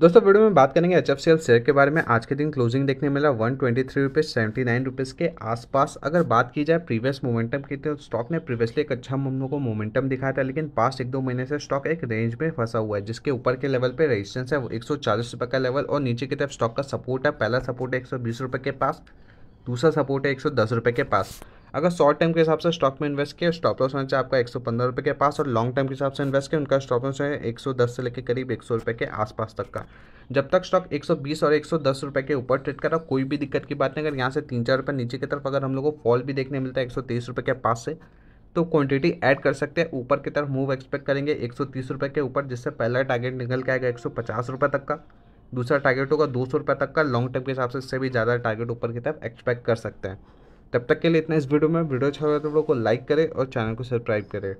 दोस्तों वीडियो में बात करेंगे एच शेयर के बारे में आज के दिन क्लोजिंग देखने मिला one twenty three rupees seventy nine rupees के आसपास अगर बात की जाए प्रीवियस मोमेंटम की तो स्टॉक ने प्रीवियसली एक अच्छा हम को मोमेंटम दिखाया था लेकिन पास्ट एक दो महीने से स्टॉक एक रेंज में फंसा हुआ है जिसके ऊपर के लेवल पर रजिस्टेंस है एक सौ चालीस रुपये का लेवल और नीचे की तरफ स्टॉक का सपोर्ट है पहला सपोर्ट है एक सौ बीस रुपये के पास दूसरा सपोर्ट है एक सौ दस रुपये के पास अगर शॉर्ट टर्म के हिसाब से स्टॉक में इन्वेस्ट किया स्टॉप लॉस होना चाहिए आपका एक सौ के पास और लॉन्ग टर्म के हिसाब से इन्वेस्ट किया उनका स्टॉप लॉस है एक से लेकर करीब एक सौ के आसपास तक का जब तक स्टॉक 120 और 110 रुपए के ऊपर ट्रेड कर रहा कोई भी दिक्कत की बात नहीं अगर यहाँ से तीन चार रुपये नीचे की तरफ अगर हम लोग को फॉल भी देखने मिलता है एक रुपए के पास से तो क्वांटिटी ऐड कर सकते हैं ऊपर की तरफ मूव एक्सपेक्ट करेंगे एक रुपए के ऊपर जिससे पहला टारगेट निकल के आएगा एक रुपए तक का दूसरा टारगेट होगा दो सौ रुपये तक का लॉन्ग टर्म के हिसाब से इससे भी ज़्यादा टारगेट ऊपर की तरफ एक्सपेक्ट कर सकते हैं तब तक के लिए इतना इस वीडियो में वीडियो अच्छा लगा तो लोग को लाइक करें और चैनल को सब्सक्राइब करें